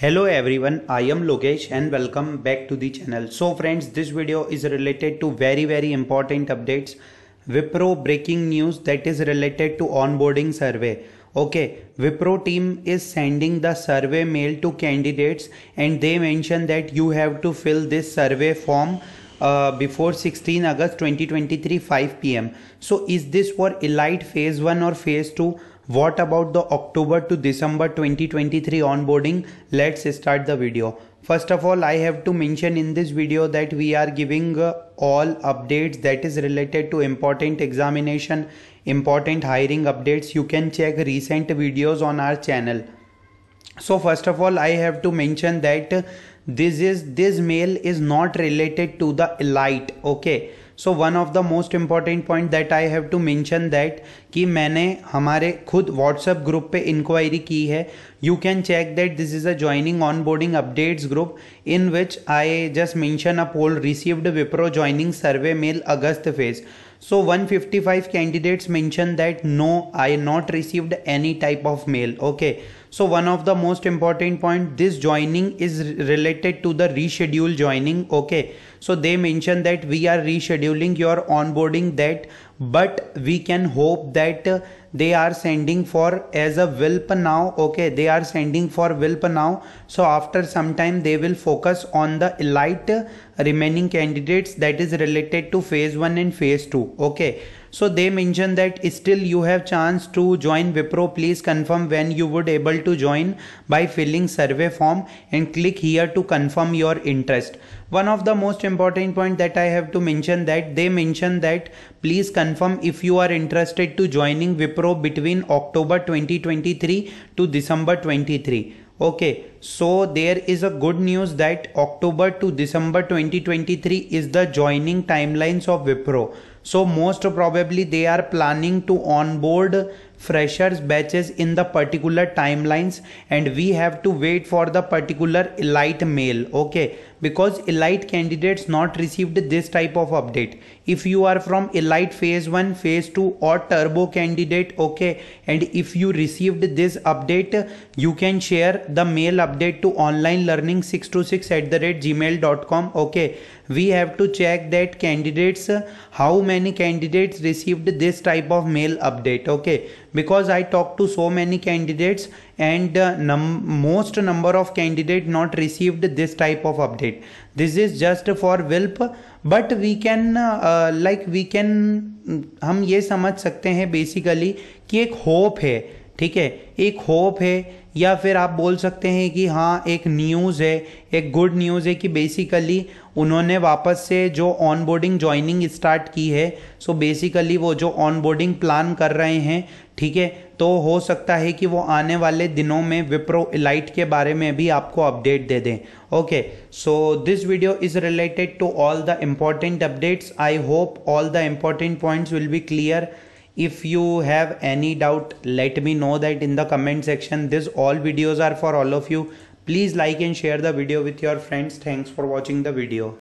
hello everyone i am logesh and welcome back to the channel so friends this video is related to very very important updates wipro breaking news that is related to onboarding survey okay wipro team is sending the survey mail to candidates and they mention that you have to fill this survey form uh, before 16 August 2023 5 pm. So is this for elite phase 1 or phase 2? What about the October to December 2023 onboarding? Let's start the video. First of all, I have to mention in this video that we are giving uh, all updates that is related to important examination, important hiring updates. You can check recent videos on our channel so first of all i have to mention that this is this mail is not related to the light. okay so one of the most important point that i have to mention that ki maine hamare khud whatsapp group pe inquiry ki hai you can check that this is a joining onboarding updates group in which i just mentioned a poll received wipro joining survey mail august phase so 155 candidates mentioned that no i not received any type of mail okay so one of the most important point this joining is related to the reschedule joining okay so they mention that we are rescheduling your onboarding that but we can hope that uh, they are sending for as a wilp now okay they are sending for wilp now so after some time they will focus on the elite uh, remaining candidates that is related to phase 1 and phase 2 okay so they mention that still you have chance to join Wipro. Please confirm when you would able to join by filling survey form and click here to confirm your interest. One of the most important point that I have to mention that they mention that Please confirm if you are interested to joining Wipro between October 2023 to December 23. Okay, so there is a good news that October to December 2023 is the joining timelines of Wipro. So most probably they are planning to onboard freshers batches in the particular timelines and we have to wait for the particular elite mail okay because elite candidates not received this type of update if you are from elite phase 1 phase 2 or turbo candidate okay and if you received this update you can share the mail update to online learning 626 at the rate gmail.com okay we have to check that candidates how many candidates received this type of mail update okay because i talked to so many candidates and uh, num most number of candidate not received this type of update this is just for wilp but we can like we can हम ये समझ सकते हैं basically कि एक hope है ठीक है एक होप है या फिर आप बोल सकते हैं कि हाँ एक न्यूज़ है एक गुड न्यूज़ है कि बेसिकली उन्होंने वापस से जो ऑन बोर्डिंग ज्वाइनिंग स्टार्ट की है सो बेसिकली वो जो ऑन बोर्डिंग प्लान कर रहे हैं ठीक है तो हो सकता है कि वो आने वाले दिनों में विप्रो इलाइट के बारे में भी आपको अपडेट दे दें okay so this video is related to all the important updates I hope all the important points will be clear if you have any doubt let me know that in the comment section this all videos are for all of you please like and share the video with your friends thanks for watching the video